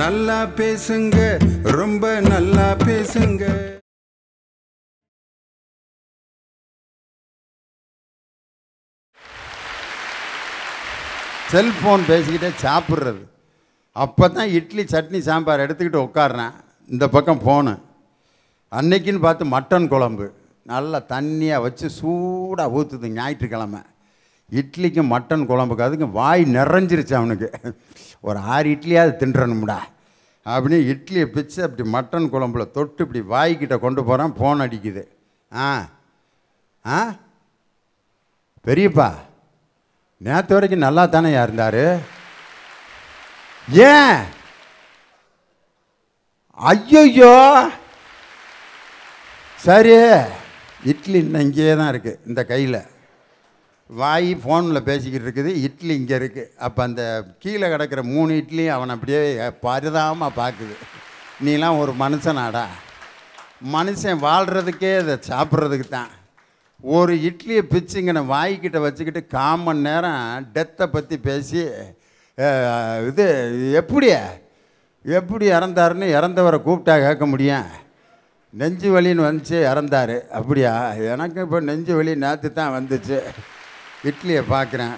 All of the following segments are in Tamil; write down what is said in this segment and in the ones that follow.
நல்லா பேசுங்க ரொம்ப நல்லா பேசுங்க செல்ஃபோன் பேசிக்கிட்டே சாப்பிட்றது அப்போ தான் இட்லி சட்னி சாம்பார் எடுத்துக்கிட்டு உட்காருனேன் இந்த பக்கம் ஃபோனு அன்னைக்குன்னு பார்த்து மட்டன் குழம்பு நல்லா தண்ணியாக வச்சு சூடாக ஊற்றுது ஞாயிற்றுக்கிழமை இட்லிக்கும் மட்டன் குழம்புக்கு அதுக்கும் வாய் நிறைஞ்சிருச்சு அவனுக்கு ஒரு ஆறு இட்லியாவது தின்றணும்டா அப்படின்னு இட்லியை பிச்சு அப்படி மட்டன் குழம்புல தொட்டு இப்படி வாய்க்கிட்ட கொண்டு போகிறான் ஃபோன் அடிக்குது ஆ ஆ பெரியப்பா நேற்று வரைக்கும் நல்லா தானே இருந்தார் ஏன் ஐயோ சரி இட்லி இன்னும் இங்கேயே தான் இருக்குது இந்த கையில் வாய் ஃபோனில் பேசிக்கிட்டு இருக்குது இட்லி இங்கே இருக்குது அப்போ அந்த கீழே கிடக்கிற மூணு இட்லியும் அவன் அப்படியே பரிதாபமாக பார்க்குது நீலாம் ஒரு மனுஷனாடா மனுஷன் வாழ்கிறதுக்கே இதை சாப்பிட்றதுக்கு தான் ஒரு இட்லியை பிச்சுங்கன்னு வாய்க்கிட்ட வச்சுக்கிட்டு காமன் நேரம் டெத்தை பற்றி பேசி இது எப்படியா எப்படி இறந்தாருன்னு இறந்தவரை கூப்பிட்டா கேட்க முடியும் நெஞ்சு வலின்னு வந்துச்சு இறந்தார் அப்படியா எனக்கு இப்போ நெஞ்சு வலி நேற்று தான் வந்துச்சு இட்லியை பார்க்குறேன்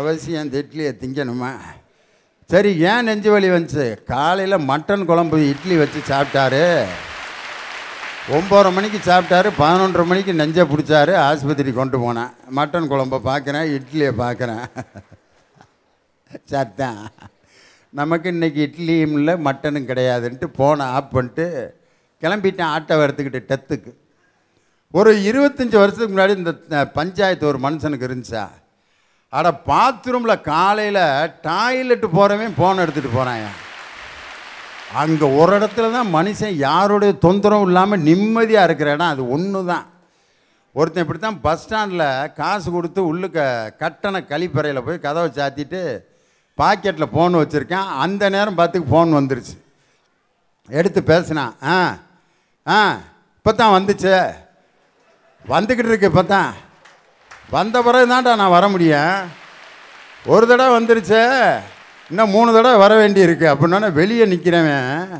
அவசியம் அந்த இட்லியை திங்கணுமா சரி ஏன் நெஞ்சு வலி வந்துச்சு காலையில் மட்டன் குழம்பு இட்லி வச்சு சாப்பிட்டாரு ஒம்பது மணிக்கு சாப்பிட்டாரு பதினொன்றரை மணிக்கு நெஞ்சை பிடிச்சாரு ஆஸ்பத்திரி கொண்டு போனேன் மட்டன் குழம்பை பார்க்குறேன் இட்லியை பார்க்குறேன் சத்தான் நமக்கு இன்றைக்கி இட்லியும் இல்லை மட்டனும் கிடையாதுன்ட்டு போனேன் ஆப் பண்ணிட்டு கிளம்பிட்டேன் ஆட்டோ எடுத்துக்கிட்டு டெத்துக்கு ஒரு இருபத்தஞ்சி வருஷத்துக்கு முன்னாடி இந்த பஞ்சாயத்து ஒரு மனுஷனுக்கு இருந்துச்சா அட பாத்ரூமில் காலையில் டாய்லெட்டு போகிறவன் ஃபோன் எடுத்துகிட்டு போகிறாயன் அங்கே ஒரு இடத்துல தான் மனுஷன் யாருடைய தொந்தரவும் இல்லாமல் நிம்மதியாக இருக்கிற இடம் அது ஒன்று தான் ஒருத்தன் இப்படி தான் பஸ் ஸ்டாண்டில் காசு கொடுத்து உள்ளுக்க கட்டண கழிப்பறையில் போய் கதவை சாத்திட்டு பாக்கெட்டில் ஃபோன் வச்சுருக்கேன் அந்த நேரம் பார்த்துக்கு ஃபோன் வந்துருச்சு எடுத்து பேசினான் ஆ ஆ இப்போ தான் வந்துச்சு வந்துக்கிட்டு இருக்கு இப்போ தான் வந்த பிறகு தான்டா நான் வர முடியும் ஒரு தடவை வந்துருச்சு இன்னும் மூணு தடவை வர வேண்டியிருக்கு அப்படின்னா வெளியே நிற்கிறவன்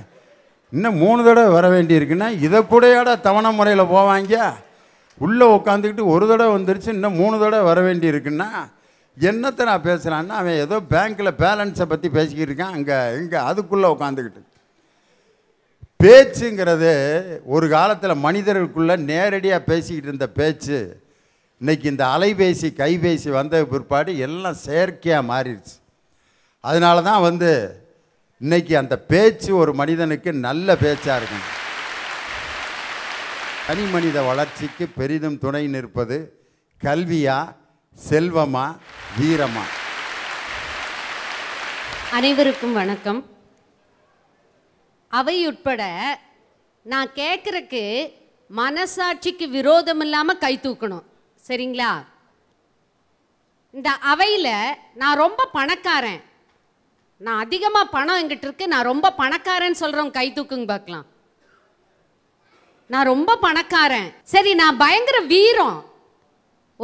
இன்னும் மூணு தடவை வர வேண்டியிருக்குன்னா இதை கூடையாட தவணை முறையில் போவாங்க உள்ளே உட்காந்துக்கிட்டு ஒரு தடவை வந்துருச்சு இன்னும் மூணு தடவை வர வேண்டியிருக்குன்னா என்னத்தை நான் பேசுகிறான்னா அவன் ஏதோ பேங்க்கில் பேலன்ஸை பற்றி பேசிக்கிட்டு இருக்கான் அங்கே இங்கே அதுக்குள்ளே உட்காந்துக்கிட்டு பேச்சுங்கிறது ஒரு காலத்தில் மனிதர்களுக்குள்ளே நேரடியாக பேசிக்கிட்டு இருந்த பேச்சு இன்றைக்கி இந்த அலைபேசி கைபேசி வந்த பிற்பாடு எல்லாம் செயற்கையாக மாறிடுச்சு அதனால தான் வந்து இன்றைக்கி அந்த பேச்சு ஒரு மனிதனுக்கு நல்ல பேச்சாக இருக்கும் தனி மனித வளர்ச்சிக்கு பெரிதும் துணை நிற்பது கல்வியா செல்வமா வீரமா அனைவருக்கும் வணக்கம் அவை உட்பட நான் கேட்குறக்கு மனசாட்சிக்கு விரோதம் இல்லாமல் கை தூக்கணும் சரிங்களா இந்த அவையில் நான் ரொம்ப பணக்காரன் நான் அதிகமாக பணம் எங்கிட்ட இருக்கு நான் ரொம்ப பணக்காரன்னு சொல்கிறவங்க கை தூக்குங்க பார்க்கலாம் நான் ரொம்ப பணக்காரன் சரி நான் பயங்கர வீரம்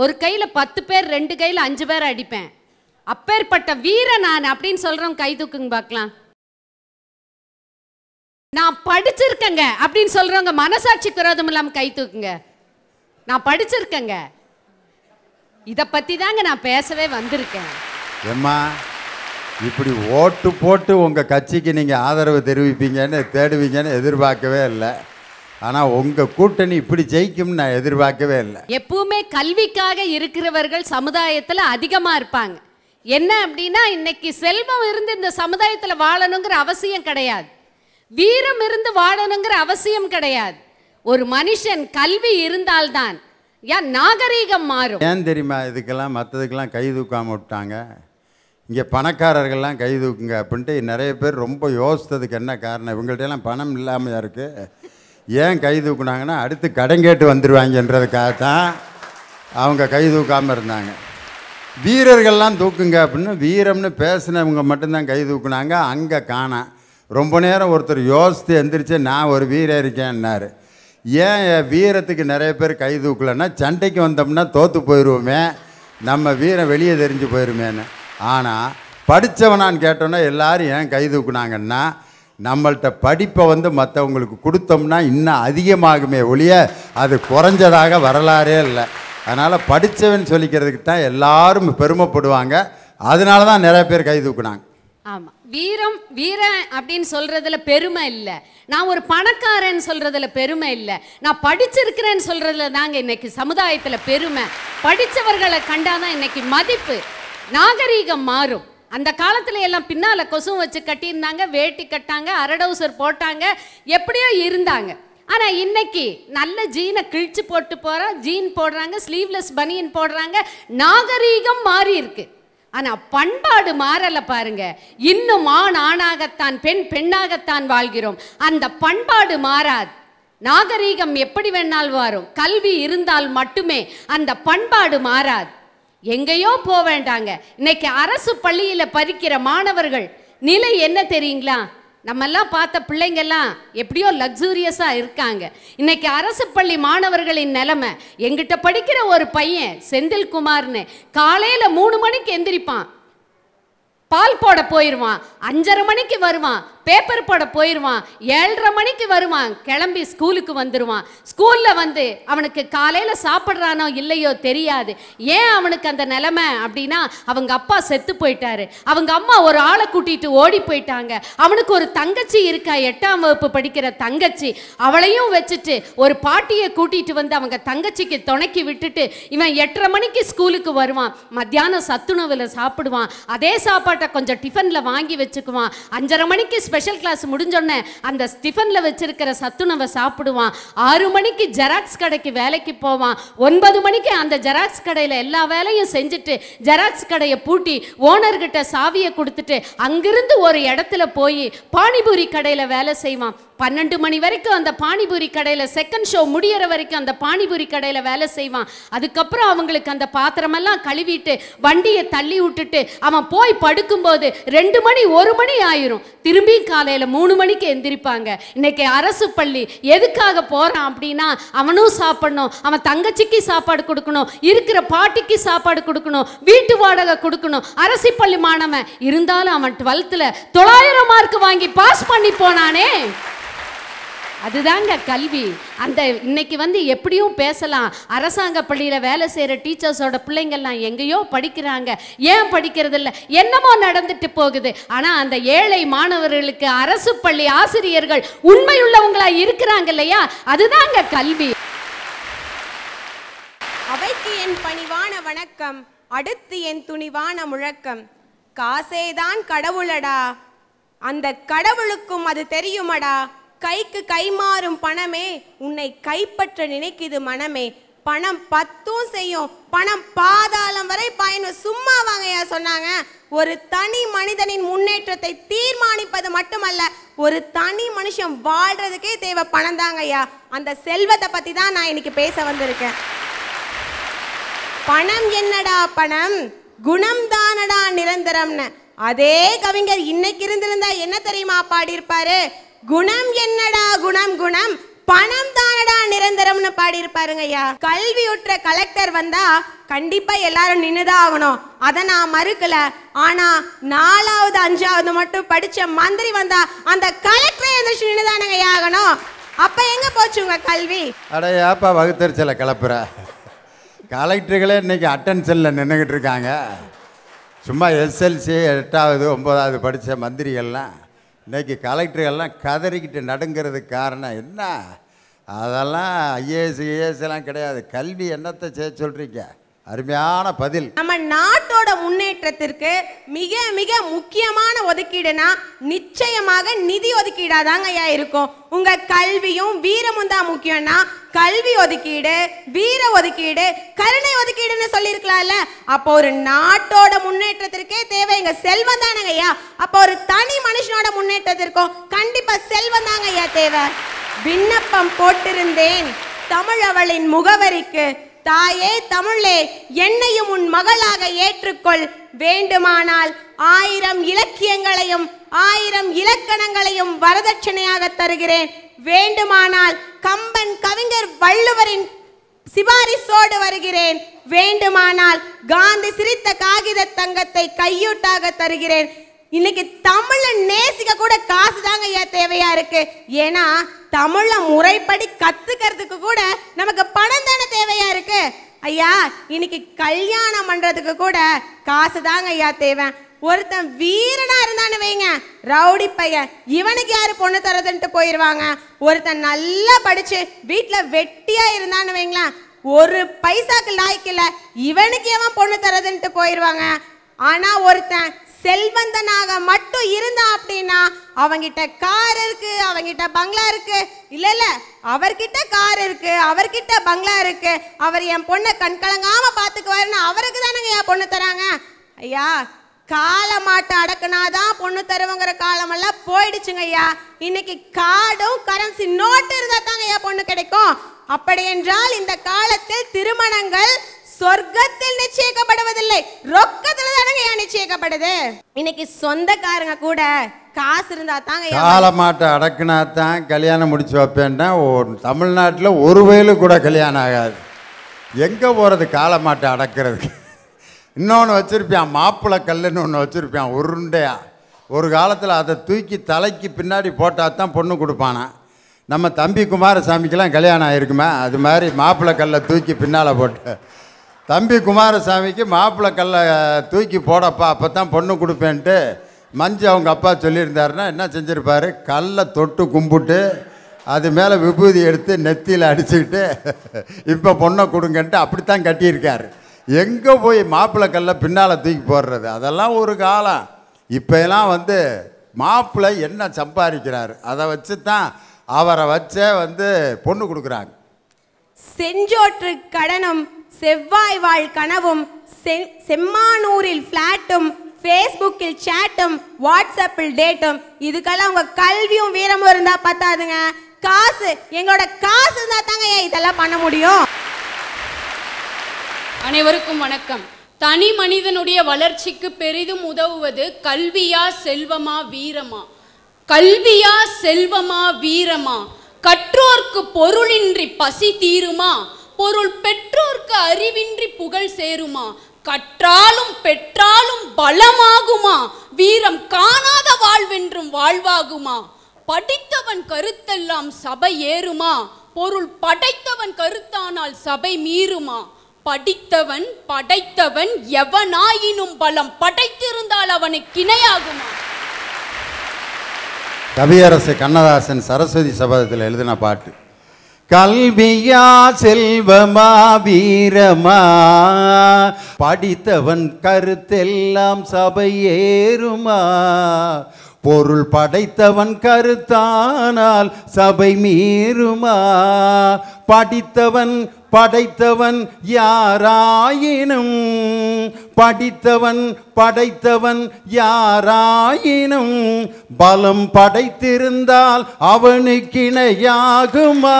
ஒரு கையில் பத்து பேர் ரெண்டு கையில் அஞ்சு பேர் அடிப்பேன் அப்பேற்பட்ட வீர நான் அப்படின்னு சொல்கிறவங்க கை தூக்குங்க பார்க்கலாம் நான் படிச்சிருக்கேங்க அப்படின்னு சொல்கிறவங்க மனசாட்சி குரோதம் இல்லாம கை தூக்குங்க நான் படிச்சிருக்கேங்க இதை பற்றி தாங்க நான் பேசவே வந்திருக்கேன் ஏம்மா இப்படி ஓட்டு போட்டு உங்கள் கட்சிக்கு நீங்கள் ஆதரவு தெரிவிப்பீங்கன்னு தேடுவீங்கன்னு எதிர்பார்க்கவே இல்லை ஆனால் உங்கள் கூட்டணி இப்படி ஜெயிக்கும்னு நான் எதிர்பார்க்கவே இல்லை எப்பவுமே கல்விக்காக இருக்கிறவர்கள் சமுதாயத்தில் அதிகமாக இருப்பாங்க என்ன அப்படின்னா இன்னைக்கு செல்வம் இருந்து இந்த சமுதாயத்தில் வாழணுங்கிற அவசியம் கிடையாது வீரம் இருந்து வாழணுங்கிற அவசியம் கிடையாது ஒரு மனுஷன் கல்வி இருந்தால்தான் ஏன் நாகரீகம் மாறும் ஏன் தெரியுமா இதுக்கெல்லாம் மற்றதுக்கெல்லாம் கை தூக்காமல் விட்டாங்க இங்கே பணக்காரர்கள்லாம் கை தூக்குங்க அப்படின்ட்டு நிறைய பேர் ரொம்ப யோசித்ததுக்கு என்ன காரணம் எல்லாம் பணம் இல்லாமையா இருக்குது ஏன் கை தூக்குனாங்கன்னா அடுத்து கடன் கேட்டு வந்துடுவாங்கன்றதுக்காக தான் அவங்க கை தூக்காமல் இருந்தாங்க வீரர்கள்லாம் தூக்குங்க அப்படின்னு வீரம்னு பேசினவங்க மட்டும்தான் கை தூக்குனாங்க அங்கே காணாம் ரொம்ப நேரம் ஒருத்தர் யோசித்து எந்திரிச்சு நான் ஒரு வீரம் இருக்கேன்னார் ஏன் என் வீரத்துக்கு நிறைய பேர் கை தூக்கலைன்னா சண்டைக்கு வந்தோம்னா தோற்று போயிடுவோமே நம்ம வீரம் வெளியே தெரிஞ்சு போயிருமேன்னு ஆனால் படித்தவனான்னு கேட்டோன்னா எல்லோரும் ஏன் கை தூக்குனாங்கன்னா நம்மள்கிட்ட படிப்பை வந்து மற்றவங்களுக்கு கொடுத்தோம்னா இன்னும் அதிகமாகுமே ஒழிய அது குறைஞ்சதாக வரலாறே இல்லை அதனால் படித்தவன் சொல்லிக்கிறதுக்கு தான் எல்லாரும் பெருமைப்படுவாங்க அதனால தான் நிறைய பேர் கை தூக்குனாங்க ஆமாம் வீரம் வீரன் அப்படின்னு சொல்றதுல பெருமை இல்லை நான் ஒரு பணக்காரன் சொல்றதுல பெருமை இல்லை நான் படிச்சிருக்கிறேன்னு சொல்றதுல தாங்க இன்னைக்கு சமுதாயத்தில் பெருமை படித்தவர்களை கண்டாதான் இன்னைக்கு மதிப்பு நாகரீகம் மாறும் அந்த காலத்தில் எல்லாம் பின்னால கொசு வச்சு கட்டியிருந்தாங்க வேட்டி கட்டாங்க அரடவுசர் போட்டாங்க எப்படியோ இருந்தாங்க ஆனால் இன்னைக்கு நல்ல ஜீனை கிழிச்சு போட்டு போகிறோம் ஜீன் போடுறாங்க ஸ்லீவ்லெஸ் பனியன் போடுறாங்க நாகரீகம் மாறி இருக்கு ஆனால் பண்பாடு மாறலை பாருங்க இன்னும் ஆண் ஆணாகத்தான் பெண் பெண்ணாகத்தான் வாழ்கிறோம் அந்த பண்பாடு மாறாது நாகரீகம் எப்படி வேணால் வரும் கல்வி இருந்தால் மட்டுமே அந்த பண்பாடு மாறாது எங்கேயோ போவேண்டாங்க வேண்டாங்க இன்னைக்கு அரசு பள்ளியில் பறிக்கிற மாணவர்கள் நிலை என்ன தெரியுங்களா நம்மெல்லாம் பார்த்த பிள்ளைங்கெல்லாம் எப்படியோ லக்ஸூரியஸாக இருக்காங்க இன்னைக்கு அரசு பள்ளி மாணவர்களின் நிலமை எங்கிட்ட படிக்கிற ஒரு பையன் செந்தில்குமார்னு காலையில் மூணு மணிக்கு எந்திரிப்பான் பால் போட போயிடுவான் அஞ்சரை மணிக்கு வருவான் பேப்பர் போட போயிடுவான் ஏழரை மணிக்கு வருவான் கிளம்பி ஸ்கூலுக்கு வந்துடுவான் ஸ்கூலில் வந்து அவனுக்கு காலையில் சாப்பிட்றானோ இல்லையோ தெரியாது ஏன் அவனுக்கு அந்த நிலைமை அப்படின்னா அவங்க அப்பா செத்து போயிட்டாரு அவங்க அம்மா ஒரு ஆளை கூட்டிகிட்டு ஓடி போயிட்டாங்க அவனுக்கு ஒரு தங்கச்சி இருக்கா எட்டாம் வகுப்பு படிக்கிற தங்கச்சி அவளையும் வச்சுட்டு ஒரு பாட்டியை கூட்டிகிட்டு வந்து அவங்க தங்கச்சிக்கு துணைக்கி விட்டுட்டு இவன் எட்டரை மணிக்கு ஸ்கூலுக்கு வருவான் மத்தியானம் சத்துணவில் சாப்பிடுவான் அதே சாப்பாட்டை கொஞ்சம் டிஃபனில் வாங்கி வச்சுக்குவான் அஞ்சரை மணிக்கு ஸ்பெஷல் கிளாஸ் முடிஞ்சோடனே அந்த ஸ்டிஃபனில் வச்சிருக்கிற சத்துணவை சாப்பிடுவான் ஆறு மணிக்கு ஜெராக்ஸ் கடைக்கு வேலைக்கு போவான் ஒன்பது மணிக்கு அந்த ஜெராக்ஸ் கடையில் எல்லா வேலையும் செஞ்சுட்டு ஜெராக்ஸ் கடையை பூட்டி ஓனர்கிட்ட சாவியை கொடுத்துட்டு அங்கிருந்து ஒரு இடத்துல போய் பானிபூரி கடையில் வேலை செய்வான் பன்னெண்டு மணி வரைக்கும் அந்த பானிபூரி கடையில் செகண்ட் ஷோ முடியிற வரைக்கும் அந்த பானிபூரி கடையில் வேலை செய்வான் அதுக்கப்புறம் அவங்களுக்கு அந்த பாத்திரமெல்லாம் கழுவிட்டு வண்டியை தள்ளி விட்டுட்டு அவன் போய் படுக்கும்போது ரெண்டு மணி ஒரு மணி ஆயிரும் திரும்பி காலையில் மூணு மணிக்கு எந்திரிப்பாங்க இன்னைக்கு அரசு பள்ளி எதுக்காக போகிறான் அப்படின்னா அவனும் சாப்பிடணும் அவன் தங்கச்சிக்கு சாப்பாடு கொடுக்கணும் இருக்கிற பாட்டிக்கு சாப்பாடு கொடுக்கணும் வீட்டு வாடகை கொடுக்கணும் அரசு பள்ளி மாணவன் இருந்தாலும் அவன் டுவெல்த்தில் தொள்ளாயிரம் மார்க் வாங்கி பாஸ் பண்ணி போனானே அதுதாங்க கல்வி அந்த இன்னைக்கு வந்து எப்படியும் பேசலாம் அரசாங்க பள்ளியில் வேலை செய்கிற டீச்சர்ஸோட பிள்ளைங்கள்லாம் எங்கேயோ படிக்கிறாங்க ஏன் படிக்கிறதில்ல என்னமோ நடந்துட்டு போகுது ஆனால் அந்த ஏழை மாணவர்களுக்கு அரசு பள்ளி ஆசிரியர்கள் உண்மையுள்ளவங்களா இருக்கிறாங்க இல்லையா அதுதாங்க கல்வி அவைக்கு என் பணிவான வணக்கம் அடுத்து என் துணிவான முழக்கம் காசேதான் கடவுளடா அந்த கடவுளுக்கும் அது தெரியுமடா கைக்கு கைமாறும் பணமே உன்னை கைப்பற்ற நினைக்குது மனமே பணம் பத்தும் செய்யும் பணம் பாதாளம் வரை பயணம் சும்மா வாங்கயா சொன்னாங்க ஒரு தனி மனிதனின் முன்னேற்றத்தை தீர்மானிப்பது மட்டுமல்ல ஒரு தனி மனுஷன் வாழ்றதுக்கே தேவை பணம் தாங்கய்யா அந்த செல்வத்தை பற்றி தான் நான் இன்னைக்கு பேச வந்திருக்கேன் பணம் என்னடா பணம் குணம் தானடா நிரந்தரம்னு அதே கவிஞர் இன்னைக்கு இருந்திருந்தா என்ன தெரியுமா பாடியிருப்பாரு குணம் என்னடா குணம் குணம் பணம் தானடா நிரந்தரம்னு பாடியிருப்பாருங்க ஐயா உற்ற கலெக்டர் வந்தா கண்டிப்பா எல்லாரும் நின்றுதான் ஆகணும் அதை நான் மறுக்கல ஆனா நாலாவது அஞ்சாவது மட்டும் படிச்ச மந்திரி வந்தா அந்த கலெக்டரை எந்திரிச்சு நின்றுதானுங்க ஆகணும் அப்ப எங்க போச்சு உங்க கல்வி அடையாப்பா வகுத்தறிச்சல கிளப்புற கலெக்டர்களே இன்னைக்கு அட்டன்ஷனில் நின்றுக்கிட்டு இருக்காங்க சும்மா எஸ்எல்சி எட்டாவது ஒம்பதாவது படித்த மந்திரிகள்லாம் இன்றைக்கி கலெக்டர்கள்லாம் கதறிக்கிட்டு நடுங்கிறதுக்கு காரணம் என்ன அதெல்லாம் ஐஏஎஸ் ஐஏஎஸ் எல்லாம் கிடையாது கல்வி என்னத்தை செய்ய சொல்கிறீங்க அருமையான பதில் நம்ம நாட்டோட முன்னேற்றத்திற்கு மிக மிக முக்கியமான ஒதுக்கீடுனா நிச்சயமாக நிதி ஒதுக்கீடா தாங்க ஐயா இருக்கும் உங்க கல்வியும் வீரமும் தான் முக்கியம்னா கல்வி ஒதுக்கீடு வீர ஒதுக்கீடு கருணை ஒதுக்கீடுன்னு சொல்லியிருக்கலாம்ல அப்போ ஒரு நாட்டோட முன்னேற்றத்திற்கே தேவை எங்க செல்வம் தானங்க ஐயா அப்போ ஒரு தனி மனுஷனோட முன்னேற்றத்திற்கும் கண்டிப்பா செல்வம் தாங்க ஐயா தேவை விண்ணப்பம் போட்டிருந்தேன் தமிழ் அவளின் முகவரிக்கு தாயே தமிழே என்னையும் உன் மகளாக ஏற்றுக்கொள் வேண்டுமானால் ஆயிரம் இலக்கியங்களையும் ஆயிரம் இலக்கணங்களையும் வரதட்சணையாக தருகிறேன் வேண்டுமானால் கம்பன் கவிஞர் வள்ளுவரின் சிபாரிசோடு வருகிறேன் வேண்டுமானால் காந்தி சிரித்த காகித தங்கத்தை கையூட்டாக தருகிறேன் இன்னைக்கு தமிழை நேசிக்க கூட காசு தாங்க ஏன் தேவையா இருக்கு ஏன்னா தமிழை முறைப்படி கத்துக்கிறதுக்கு கூட நமக்கு பணம் தானே தேவையா இருக்கு ஐயா இன்னைக்கு கல்யாணம் பண்றதுக்கு கூட காசு தாங்க ஐயா தேவை ஒருத்தன் வீரனா இருந்தான்னு வைங்க ரவுடி பையன் இவனுக்கு யாரு பொண்ணு தரதுன்ட்டு போயிடுவாங்க ஒருத்தன் நல்லா படிச்சு வீட்டில் வெட்டியா இருந்தான்னு வைங்களேன் ஒரு பைசாக்கு இல்ல இவனுக்கு எவன் பொண்ணு தரதுன்ட்டு போயிடுவாங்க ஆனா ஒருத்தன் செல்வந்தனாக மட்டும் இருந்தா அப்படின்னா அவங்கிட்ட கார் இருக்கு அவங்கிட்ட பங்களா இருக்கு இல்ல இல்ல அவர்கிட்ட கார் இருக்கு அவர்கிட்ட பங்களா இருக்கு அவர் என் பொண்ணை கண்கலங்காம பாத்துக்குவாருன்னு அவருக்கு தானே என் பொண்ணு தராங்க ஐயா காலை மாட்டை அடக்குனாதான் பொண்ணு தருவங்கிற காலமெல்லாம் போயிடுச்சுங்க ஐயா இன்னைக்கு கார்டும் கரன்சி நோட்டு இருந்தா தாங்க ஐயா பொண்ணு கிடைக்கும் அப்படி என்றால் இந்த காலத்தில் திருமணங்கள் சொர்க்கத்தில் நிச்சயிக்கப்படுவதில்லை ரொக்கத்துல தானங்க நிச்சயிக்கப்படுது இன்னைக்கு சொந்தக்காரங்க கூட காசு இருந்தா தாங்க காலமாட்டை அடக்குனா தான் கல்யாணம் முடிச்சு வைப்பேன்னா தமிழ்நாட்டில் ஒரு வயலு கூட கல்யாணம் ஆகாது எங்கே போகிறது காலமாட்டை அடக்கிறதுக்கு இன்னொன்று வச்சுருப்பான் மாப்பிள்ள கல்லுன்னு ஒன்று வச்சுருப்பான் உருண்டையா ஒரு காலத்தில் அதை தூக்கி தலைக்கு பின்னாடி போட்டால் தான் பொண்ணு கொடுப்பானா நம்ம தம்பி குமாரசாமிக்கெல்லாம் கல்யாணம் ஆகிருக்குமே அது மாதிரி மாப்பிள்ளை கல்லை தூக்கி பின்னால் போட்டு தம்பி குமாரசாமிக்கு மாப்பிள்ளை கல்லை தூக்கி போடப்பா அப்போ தான் பொண்ணு கொடுப்பேன்ட்டு மஞ்சு அவங்க அப்பா சொல்லியிருந்தாருன்னா என்ன செஞ்சுருப்பார் கல்லை தொட்டு கும்பிட்டு அது மேலே விபூதி எடுத்து நெத்தியில் அடிச்சுக்கிட்டு இப்போ பொண்ணை கொடுங்கன்ட்டு அப்படித்தான் கட்டியிருக்கார் எங்கே போய் மாப்பிள்ளை கல்லை பின்னால் தூக்கி போடுறது அதெல்லாம் ஒரு காலம் இப்போலாம் வந்து மாப்பிள்ளை என்ன சம்பாதிக்கிறார் அதை வச்சு தான் அவரை வச்சே வந்து பொண்ணு கொடுக்குறாங்க செஞ்சோற்று கடனம் செவ்வாய் வாழ் கனவும் செம்மானூரில் ஃப்ளாட்டும் ஃபேஸ்புக்கில் சேட்டும் வாட்ஸ்அப்பில் டேட்டும் இதுக்கெல்லாம் உங்கள் கல்வியும் வீரமும் இருந்தால் பத்தாதுங்க காசு எங்களோட காசு இருந்தால் தாங்க இதெல்லாம் பண்ண முடியும் அனைவருக்கும் வணக்கம் தனி மனிதனுடைய வளர்ச்சிக்கு பெரிதும் உதவுவது கல்வியா செல்வமா வீரமா கல்வியா செல்வமா வீரமா கற்றோர்க்கு பொருளின்றி பசி தீருமா பொருள் பெற்றோர்க்கு அறிவின்றி புகழ் சேருமா கற்றாலும் பெற்றாலும் பலமாகுமா வீரம் காணாத வாழ்வென்றும் வாழ்வாகுமா படித்தவன் கருத்தெல்லாம் சபை ஏறுமா பொருள் படைத்தவன் கருத்தானால் சபை மீறுமா படித்தவன் படைத்தவன் எவனாயினும் பலம் படைத்திருந்தால் அவனை கிணையாகுமா கவியரசு கண்ணதாசன் சரஸ்வதி சபதத்தில் எழுதின பாட்டு கல்வியா செல்வமா வீரமா படித்தவன் கருத்தெல்லாம் சபை ஏறுமா பொருள் படைத்தவன் கருத்தானால் சபை மீறுமா படித்தவன் படைத்தவன் யாராயினும் படித்தவன் படைத்தவன் யாராயினும் பலம் படைத்திருந்தால் அவனுக்கிணையாகுமா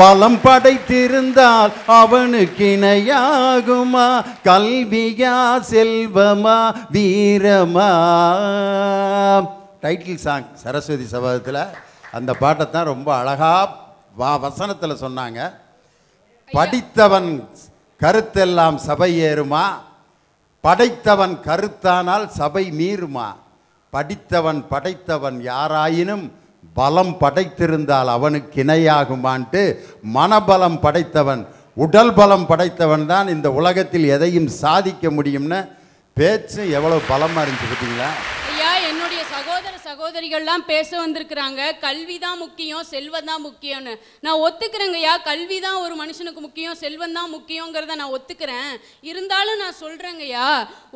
பலம் படைத்திருந்தால் அவனுக்கிணையாகுமா கல்வியா செல்வமா வீரமா டைட்டில் சாங் சரஸ்வதி சபதத்தில் அந்த பாட்டை தான் ரொம்ப அழகாக வா வசனத்தில் சொன்னாங்க படித்தவன் கருத்தெல்லாம் சபை ஏறுமா படைத்தவன் கருத்தானால் சபை மீறுமா படித்தவன் படைத்தவன் யாராயினும் பலம் படைத்திருந்தால் அவனுக்கு இணையாகுமான்ட்டு மனபலம் படைத்தவன் உடல் பலம் படைத்தவன் தான் இந்த உலகத்தில் எதையும் சாதிக்க முடியும்னு பேச்சு எவ்வளோ பலமாக இருந்துச்சு பார்த்தீங்களா சகோதரிகள்லாம் பேச வந்திருக்கிறாங்க கல்வி தான் முக்கியம் செல்வம் தான் முக்கியம்னு நான் ஒத்துக்கிறேங்கய்யா கல்வி தான் ஒரு மனுஷனுக்கு முக்கியம் செல்வம் தான் முக்கியங்கிறத நான் ஒத்துக்கிறேன் இருந்தாலும் நான் சொல்கிறேங்கய்யா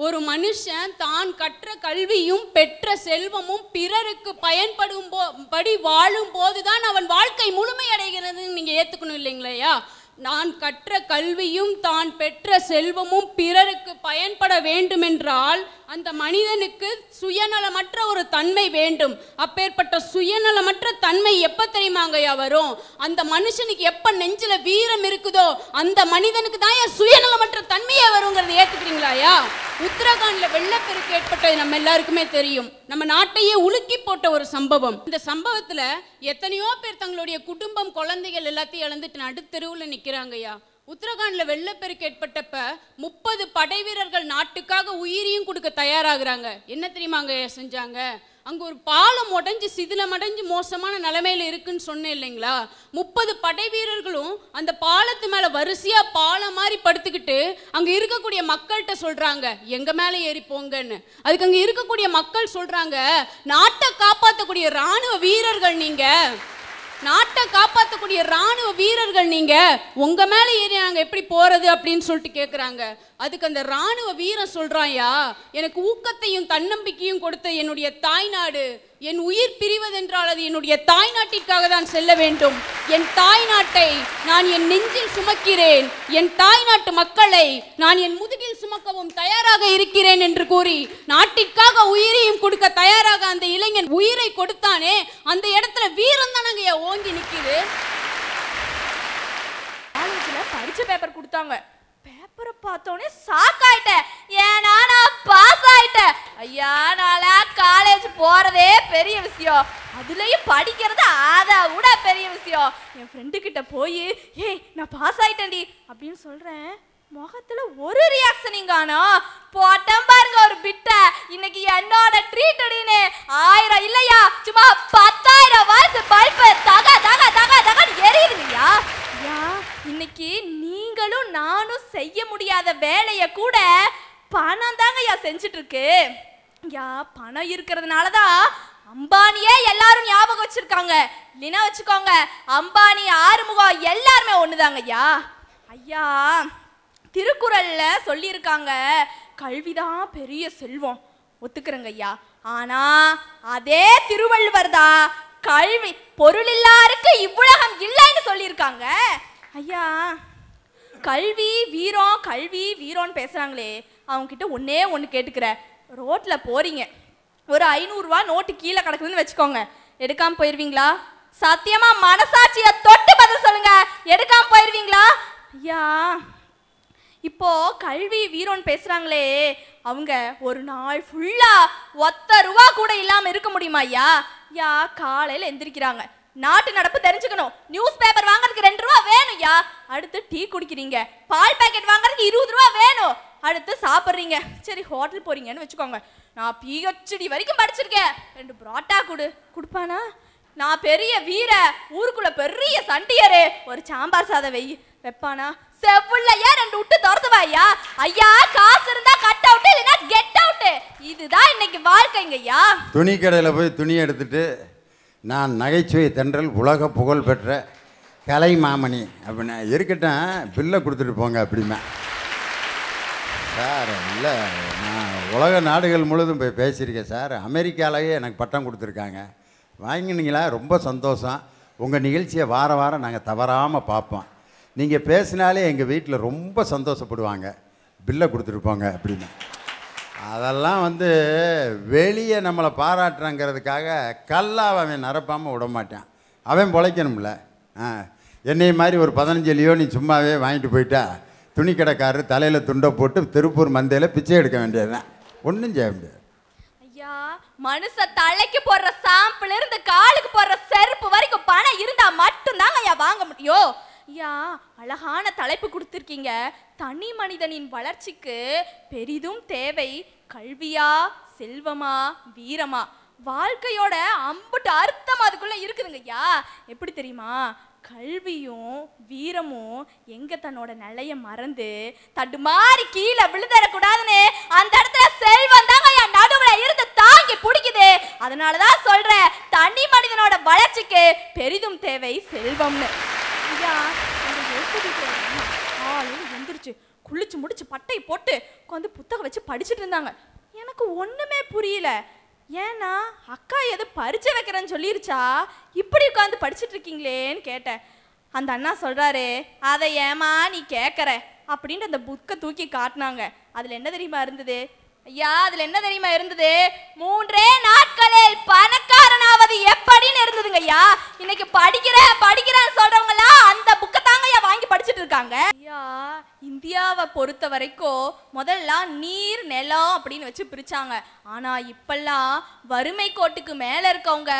ஒரு மனுஷன் தான் கற்ற கல்வியும் பெற்ற செல்வமும் பிறருக்கு பயன்படும் போ படி வாழும் போது தான் அவன் வாழ்க்கை முழுமையடைகிறதுன்னு நீங்கள் ஏற்றுக்கணும் இல்லைங்களையா நான் கற்ற கல்வியும் தான் பெற்ற செல்வமும் பிறருக்கு பயன்பட வேண்டுமென்றால் அந்த மனிதனுக்கு சுயநலமற்ற ஒரு தன்மை வேண்டும் அப்பேற்பட்ட சுயநலமற்ற தன்மை எப்போ தெரியுமாங்கய்யா வரும் அந்த மனுஷனுக்கு எப்போ நெஞ்சில் வீரம் இருக்குதோ அந்த மனிதனுக்கு தான் என் சுயநலமற்ற தன்மையே வருங்கிறத ஏற்றுக்கிறீங்களாயா உத்தரகாண்டில் வெள்ளப்பெருக்கு ஏற்பட்டது நம்ம எல்லாருக்குமே தெரியும் நம்ம நாட்டையே உலுக்கி போட்ட ஒரு சம்பவம் இந்த சம்பவத்தில் எத்தனையோ பேர் தங்களுடைய குடும்பம் குழந்தைகள் எல்லாத்தையும் இழந்துட்டு நடுத்தெருவில் நிற்க இருக்கிறாங்க ஐயா உத்தரகாண்டில் வெள்ளப்பெருக்கு ஏற்பட்டப்ப முப்பது படை வீரர்கள் நாட்டுக்காக உயிரியும் கொடுக்க தயாராகிறாங்க என்ன தெரியுமா அங்கே செஞ்சாங்க அங்கே ஒரு பாலம் உடஞ்சி சிதிலம் அடைஞ்சு மோசமான நிலைமையில் இருக்குன்னு சொன்னேன் இல்லைங்களா முப்பது படை வீரர்களும் அந்த பாலத்து மேலே வரிசையாக பாலம் மாதிரி படுத்துக்கிட்டு அங்கே இருக்கக்கூடிய மக்கள்கிட்ட சொல்கிறாங்க எங்கள் மேலே போங்கன்னு அதுக்கு அங்கே இருக்கக்கூடிய மக்கள் சொல்கிறாங்க நாட்டை காப்பாற்றக்கூடிய இராணுவ வீரர்கள் நீங்கள் நாட்டை காப்பாற்றக்கூடிய ராணுவ வீரர்கள் நீங்க உங்க மேல ஏறி நாங்க எப்படி போறது அப்படின்னு சொல்லிட்டு கேட்குறாங்க அதுக்கு அந்த ராணுவ வீரன் சொல்றாயா எனக்கு ஊக்கத்தையும் தன்னம்பிக்கையும் கொடுத்த என்னுடைய தாய்நாடு என் உயிர் பிரிவதென்றால் அது என்னுடைய தாய் நாட்டிற்காக தான் செல்ல வேண்டும் என் தாய் நாட்டை நான் என் நெஞ்சில் சுமக்கிறேன் என் தாய் நாட்டு மக்களை நான் என் முதுகில் சுமக்கவும் தயாராக இருக்கிறேன் என்று கூறி நாட்டிற்காக உயிரையும் கொடுக்க தயாராக அந்த இளைஞன் உயிரை கொடுத்தானே அந்த இடத்துல வீரம் தானங்க ஓங்கி நிற்கிது காலேஜில் பேப்பர் கொடுத்தாங்க பேப்பரை பார்த்தோன்னே ஷாக் ஆயிட்டேன் ஏன்னா நான் பாஸ் ஆயிட்டேன் ஐயா நான் காலேஜ் போறதே பெரிய விஷயம் அதுலயும் படிக்கிறது ஆதா விட பெரிய விஷயம் என் ஃப்ரெண்டு கிட்ட போய் ஏய் நான் பாஸ் ஆயிட்டேன்டி அப்படின்னு சொல்றேன் முகத்துல ஒரு ரியாக்ஷனையும் காணோம் போட்டேன் பாருங்க ஒரு பிட்ட இன்னைக்கு என்னோட ட்ரீட் அப்படின்னு ஆயிரம் இல்லையா சும்மா பத்தாயிரம் வாய்ஸ் பல்பு தக தக தக தகன்னு எரியுதுங்கய்யா ஐயா இன்னைக்கு நீ நீங்களும் நானும் செய்ய முடியாத வேலையை கூட பணம் தாங்க யா செஞ்சுட்டு இருக்கு ஐயா பணம் இருக்கிறதுனாலதான் அம்பானியே எல்லாரும் ஞாபகம் வச்சிருக்காங்க இல்லைன்னா வச்சுக்கோங்க அம்பானி ஆறுமுகம் எல்லாருமே ஒண்ணுதாங்க ஐயா ஐயா திருக்குறள்ல சொல்லியிருக்காங்க கல்விதான் பெரிய செல்வம் ஒத்துக்கிறேங்க ஐயா ஆனா அதே திருவள்ளுவர் தான் கல்வி பொருள் இல்லாருக்கு இவ்வுலகம் இல்லைன்னு சொல்லியிருக்காங்க ஐயா கல்வி வீரம் கல்வி வீரம்னு பேசுகிறாங்களே அவங்கக்கிட்ட ஒன்றே ஒன்று கேட்டுக்கிற ரோட்டில் போகிறீங்க ஒரு ஐநூறுரூவா நோட்டு கீழே கிடக்குதுன்னு வச்சுக்கோங்க எடுக்காமல் போயிடுவீங்களா சத்தியமாக மனசாட்சியை தொட்டு பதில் சொல்லுங்க எடுக்காமல் போயிடுவீங்களா ஐயா இப்போ கல்வி வீரோன்னு பேசுகிறாங்களே அவங்க ஒரு நாள் ஃபுல்லாக ஒத்த ரூபா கூட இல்லாமல் இருக்க முடியுமா ஐயா யா காலையில் எந்திரிக்கிறாங்க நாட்டு நடப்பு தெரிஞ்சுக்கணும் நியூஸ் பேப்பர் வாங்குறதுக்கு ரெண்டு ரூபா யா அடுத்து டீ குடிக்கிறீங்க பால் பேக்கெட் வாங்குறதுக்கு இருபது ரூபா வேணும் அடுத்து சாப்பிட்றீங்க சரி ஹோட்டல் போறீங்கன்னு வச்சுக்கோங்க நான் பிஹெச்டி வரைக்கும் படிச்சிருக்கேன் ரெண்டு புரோட்டா கொடு கொடுப்பானா நான் பெரிய வீர ஊருக்குள்ள பெரிய சண்டியரு ஒரு சாம்பார் சாதம் வெய் வைப்பானா செவ்வுள்ளையா ரெண்டு விட்டு திறந்துவாயா ஐயா காசு இருந்தா கட் அவுட் இல்லைன்னா கெட் அவுட் இதுதான் இன்னைக்கு வாழ்க்கைங்கய்யா துணி கடையில போய் துணி எடுத்துட்டு நான் நகைச்சுவை தென்றல் உலக புகழ் பெற்ற கலை மாமணி அப்படின்னு இருக்கட்டும் பில்லை கொடுத்துட்டு போங்க அப்படிமா சார் இல்லை நான் உலக நாடுகள் முழுதும் போய் பேசியிருக்கேன் சார் அமெரிக்காலேயே எனக்கு பட்டம் கொடுத்துருக்காங்க வாங்கினீங்களா ரொம்ப சந்தோஷம் உங்கள் நிகழ்ச்சியை வார வாரம் நாங்கள் தவறாமல் பார்ப்போம் நீங்கள் பேசினாலே எங்கள் வீட்டில் ரொம்ப சந்தோஷப்படுவாங்க பில்லை கொடுத்துட்டு போங்க அப்படின்னு அதெல்லாம் வந்து வெளியே நம்மளை பாராட்டுறங்கிறதுக்காக கல்லாக அவன் நிரப்பாமல் விட மாட்டான் அவன் பிழைக்கணும்ல ஆ என்னை மாதிரி ஒரு பதினஞ்சுலையோ நீ சும்மாவே வாங்கிட்டு போயிட்டா துணி கடைக்காரர் தலையில் துண்டை போட்டு திருப்பூர் மந்தையில் பிச்சை எடுக்க வேண்டியதுதான் ஒன்றும் செய்ய முடியாது ஐயா மனுஷ தலைக்கு போடுற சாம்பிள் இருந்து காலுக்கு போடுற செருப்பு வரைக்கும் பணம் இருந்தால் மட்டும்தாங்க ஐயா வாங்க முடியும் ஐயா அழகான தலைப்பு கொடுத்துருக்கீங்க தனி மனிதனின் வளர்ச்சிக்கு பெரிதும் தேவை கல்வியா செல்வமா வீரமா வாழ்க்கையோட அம்புட்டு அர்த்தம் அதுக்குள்ள இருக்குதுங்கய்யா எப்படி தெரியுமா கல்வியும் வீரமும் எங்க தன்னோட நிலைய மறந்து தடுமாறி கீழே விழுதரக்கூடாதுன்னு அந்த இடத்துல செல்வம் தாங்க என் நடுவுல இருந்து தாங்கி பிடிக்குது அதனாலதான் சொல்ற தனி மனிதனோட வளர்ச்சிக்கு பெரிதும் தேவை செல்வம்னு ஐயா குளிச்சு முடிச்சு பட்டை போட்டு உட்காந்து புத்தகம் வச்சு படிச்சுட்டு இருந்தாங்க எனக்கு ஒன்றுமே புரியல ஏன்னா அக்கா எது பறிச்சு வைக்கிறேன்னு சொல்லிருச்சா இப்படி உட்காந்து படிச்சுட்டு இருக்கீங்களேன்னு கேட்டேன் அந்த அண்ணா சொல்றாரு அதை ஏமா நீ கேட்குற அப்படின்ட்டு அந்த புக்கை தூக்கி காட்டினாங்க அதில் என்ன தெரியுமா இருந்தது ஐயா அதில் என்ன தெரியுமா இருந்தது மூன்றே நாட்களில் பணக்காரனாவது எப்படின்னு இருந்ததுங்க ஐயா இன்னைக்கு படிக்கிற படிக்கிற அம்மாவை பொறுத்த வரைக்கும் முதல்ல நீர் நிலம் அப்படின்னு வச்சு பிரிச்சாங்க ஆனா இப்பெல்லாம் வறுமை கோட்டுக்கு மேல இருக்கவங்க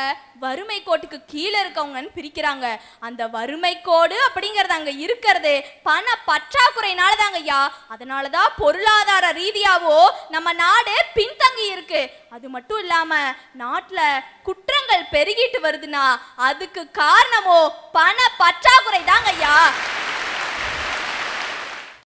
வறுமை கோட்டுக்கு கீழே இருக்கவங்கன்னு பிரிக்கிறாங்க அந்த வறுமை கோடு அப்படிங்கறது அங்க இருக்கிறது பண பற்றாக்குறையினால தாங்க ஐயா அதனாலதான் பொருளாதார ரீதியாவோ நம்ம நாடு பின்தங்கி இருக்கு அது மட்டும் இல்லாம நாட்டுல குற்றங்கள் பெருகிட்டு வருதுன்னா அதுக்கு காரணமோ பண பற்றாக்குறை தாங்க ஐயா